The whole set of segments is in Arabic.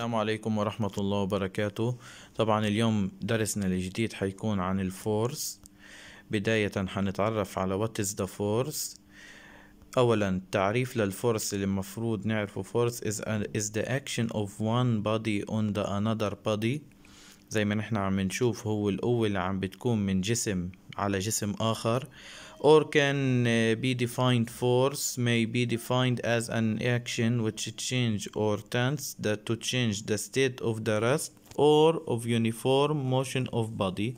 السلام عليكم ورحمة الله وبركاته طبعا اليوم درسنا الجديد حيكون عن الفورس بداية حنتعرف على what is the force أولا تعريف للفورس اللي المفروض نعرفه force is, is the action of one body on the another body زي ما نحن عم نشوف هو القوة اللي عم بتكون من جسم على جسم آخر or can uh, be defined force may be defined as an action which change or tends that to change the state of the rest or of uniform motion of body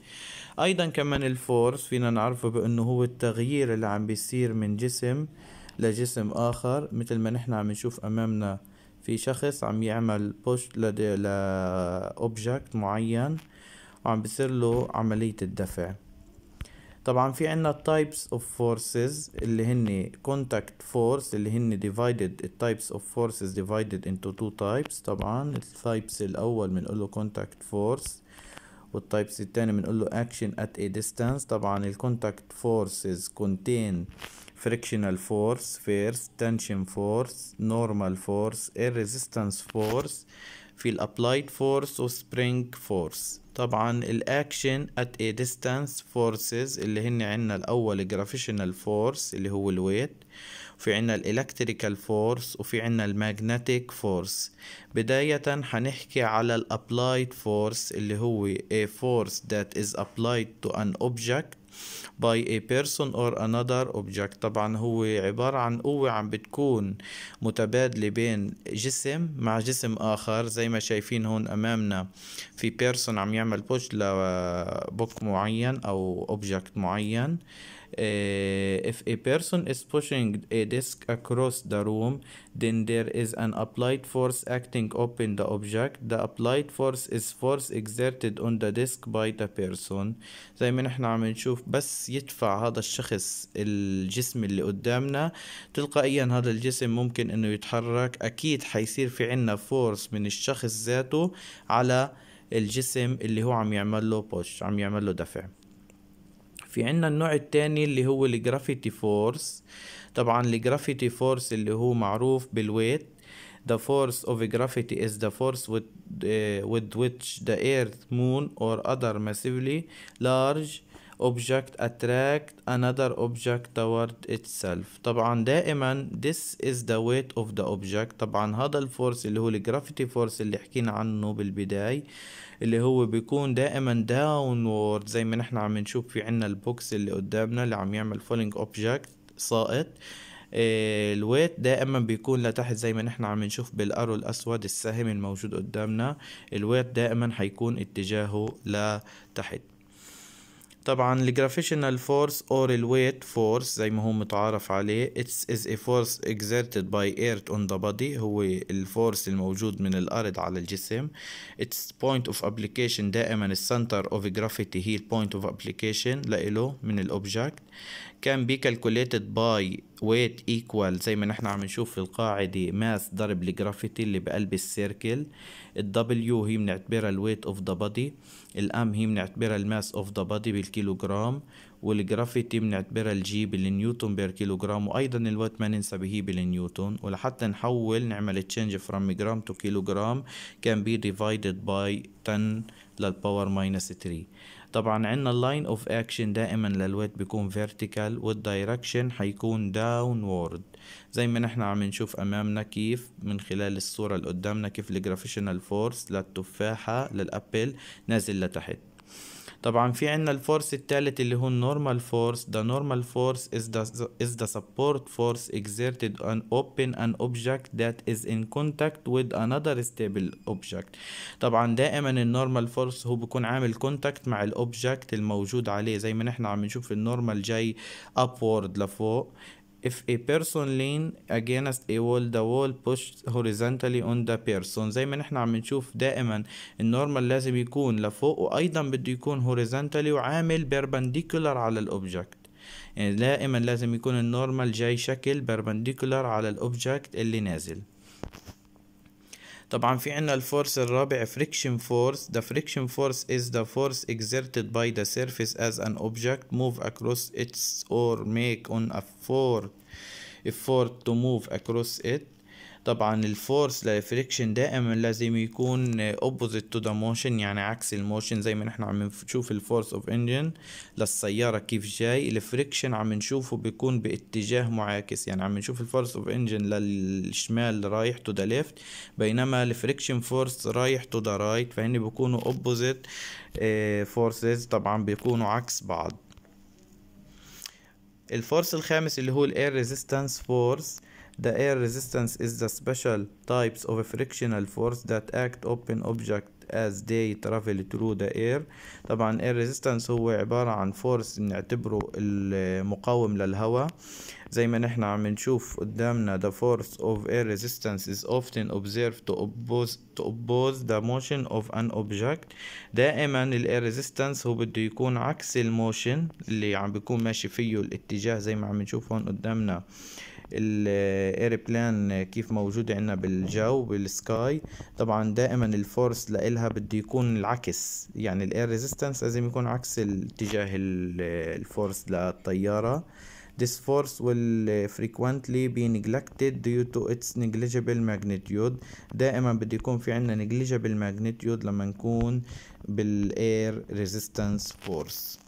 ايضا كمان الفورس فينا نعرفه بانه هو التغيير اللي عم بيصير من جسم لجسم اخر مثل ما نحن عم نشوف امامنا في شخص عم يعمل بوش لاوبجكت معين وعم بيصير له عملية الدفع طبعا في عنا types of forces اللي هن contact force اللي هن divided types of forces divided into two types طبعا types الأول بنقول له contact force والtypes التاني بنقول له action at a distance طبعا contact forces contain frictional force first tension force normal force resistance force في الابلايد فورس وسبرينج فورس طبعا الاكشن ات a ديستانس فورسز اللي هن عندنا الاول جرافيشنال فورس اللي هو الويت في عنا الالكتريكال فورس وفي عنا الماجنتيك فورس بداية حنحكي على الابلايد فورس اللي هو a force that is applied to an object by a person or another object طبعا هو عبارة عن قوة عم بتكون متبادلة بين جسم مع جسم آخر زي ما شايفين هون أمامنا في person عم يعمل بوش لبوك معين أو object معين Eh, if a person is pushing a disk across the room then there is an applied force acting upon the object the applied force is force exerted on the disk by the person زي ما نحن عم نشوف بس يدفع هذا الشخص الجسم اللي قدامنا تلقائيا هذا الجسم ممكن انه يتحرك اكيد حيصير في عنا فورس من الشخص ذاته على الجسم اللي هو عم يعمل له بوش عم يعمل له دفع في عنا النوع التاني اللي هو الجرافيتي فورس طبعا الجرافيتي فورس اللي هو معروف بالويت The force of gravity is the force with, uh, with which the earth, moon or other massively large object attract another object toward itself طبعا دائما this is the weight of the object طبعا هذا الفورس اللي هو الجرافيتي فورس اللي حكينا عنه بالبداية اللي هو بيكون دائما downward زي ما نحن عم نشوف في عنا البوكس اللي قدامنا اللي عم يعمل falling object ساقط آه، الويت دائما بيكون لتحت زي ما نحن عم نشوف بالارو الاسود السهم الموجود قدامنا الويت دائما حيكون اتجاهه لتحت طبعا الجرافيشنال فورس اور الويت فورس زي ما هو متعارف عليه اتس از ا فورس اكزيرتد باي ايرت اون ذا بودي هو الفورس الموجود من الارض على الجسم اتس بوينت اوف ابلكيشن دائما السنتر اوف جرافيتي هي البوينت اوف ابلكيشن لإله من الاوبجكت كان بي كالكوليتد باي ويت ايكوال زي ما نحن عم نشوف في القاعدة ماس ضرب الجرافيتي اللي بقلب السيركل الدبليو هي بنعتبرها الويت اوف ذا بودي الام هي بنعتبرها الماس اوف ذا بادي بالكيلوغرام والجرافيتي بنعتبرها الجي بالنيوتن بير كيلوغرام وايضا الوات ما ننسى به بالنيوتن ولحتى نحول نعمل تشينج فروم جرام تو كيلوغرام كان بي ديفايدد باي 10 للباور ماينس 3 طبعا عندنا اللاين اوف اكشن دائما للويت بيكون فيرتيكال والدايركشن حيكون داون وورد زي ما نحن عم نشوف امامنا كيف من خلال الصوره اللي قدامنا كيف الجرافيشنال فورس للتفاحه للابل نازل لتحت طبعا في عنا الفورس الثالث اللي هو النورمال فورس the نورمال فورس از ذا از ذا سبورت فورس اكزيرتد اون اوبن ان اوبجكت ذات از ان كونتاكت with انذر ستيبل اوبجكت طبعا دائما النورمال فورس هو بيكون عامل كونتاكت مع الاوبجكت الموجود عليه زي ما نحن عم نشوف النورمال جاي ابورد لفوق if a person lean against a wall the wall pushed horizontally on the person زي ما نحن عم نشوف دائما النورمال لازم يكون لفوق وايضا بده يكون horizontally وعامل perpendicular على الاوبجكت يعني دائما لازم يكون النورمال جاي شكل perpendicular على الاوبجكت اللي نازل طبعا في عنا الفورس الرابع friction force the friction force is the force exerted by the surface as an object move across it or make on a effort effort to move across it طبعا الفورس للفريكشن دائما لازم يكون اوبوزيت تو ذا موشن يعني عكس الموشن زي ما نحن عم نشوف الفورس اوف انجن للسياره كيف جاي الفريكشن عم نشوفه بيكون باتجاه معاكس يعني عم نشوف الفورس اوف انجن للشمال رايح تو ذا ليفت بينما الفريكشن فورس رايح تو ذا رايت فهن بيكونوا اوبوزيت فورسز طبعا بيكونوا عكس بعض الفورس الخامس اللي هو الاير ريزيستانس فورس The air resistance is the special types of frictional force that act upon object as they travel through the air طبعا air resistance هو عبارة عن force بنعتبره المقاوم للهواء زي ما نحنا عم نشوف قدامنا the force of air resistance is often observed to oppose, to oppose the motion of an object دائما ال air resistance هو بده يكون عكس الموشن اللي عم بيكون ماشي فيه الاتجاه زي ما عم نشوف هون قدامنا الايربلان كيف موجودة عندنا بالجو بالسكاي طبعا دائما الفورس لإلها بده يكون العكس يعني الاير ريزيستنس لازم يكون عكس الاتجاه الفورس للطيارة This force will frequently be neglected due to its negligible magnitude دائما بده يكون في عندنا negligible magnitude لما نكون بالاير resistance force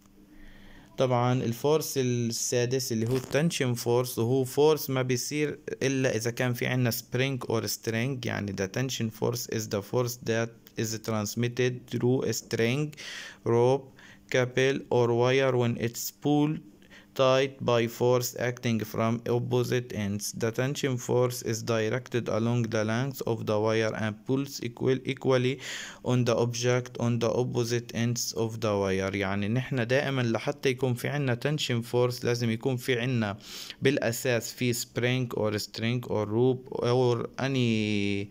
طبعا الفورس السادس اللي هو التنشن فورس وهو فورس ما بيصير الا اذا كان في عندنا سبرينج اور سترينج يعني the tension force is the force that is transmitted through a string rope cable or wire when it's pulled tight by force acting from opposite ends. The tension force is directed along the length of the wire and pulls equal equally on the object on the opposite ends of the wire يعني نحن دائما لحتى يكون في عنا tension force لازم يكون في عنا بالأساس في spring or string or rope or any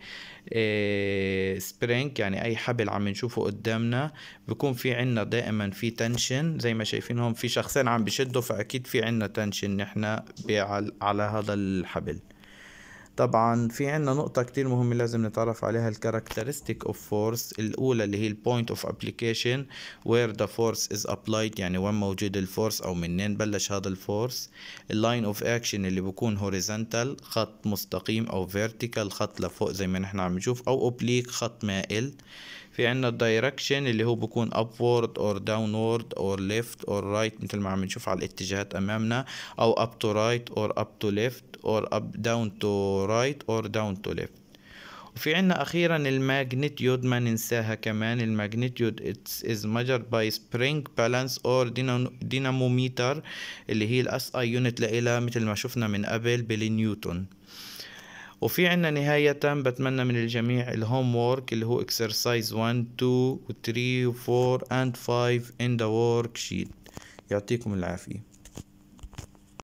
spring يعني اي حبل عم نشوفه قدامنا بكون في عنا دائما في تنشن زي ما شايفين هون في شخصين عم بشدوا فاكيد اكيد في عنا تنشن نحن على هذا الحبل طبعا في عنا نقطة كتير مهمة لازم نتعرف عليها characteristic of force الأولى اللي هي point of application where the force is applied يعني وين موجود الفورس أو منين بلش هذا الفورس line of action اللي بكون horizontal خط مستقيم أو vertical خط لفوق زي ما نحن عم نشوف أو oblique خط مائل في عنا الدايركشن اللي هو بكون upward or downward or left or right مثل ما عم نشوف على الاتجاهات امامنا او up to right or up to left or up down to right or down to left وفي عنا أخيرا الماجنتيود ما ننساها كمان الماجنتيود از ماجر باي spring balance or ديناموميتر اللي هي الاس اي يونت لها مثل ما شفنا من قبل بالنيوتن وفي عنا نهاية بتمنى من الجميع الهوم وورك اللي هو اكسرسايز 1 2 و 3 و 4 and 5 in the worksheet يعطيكم العافية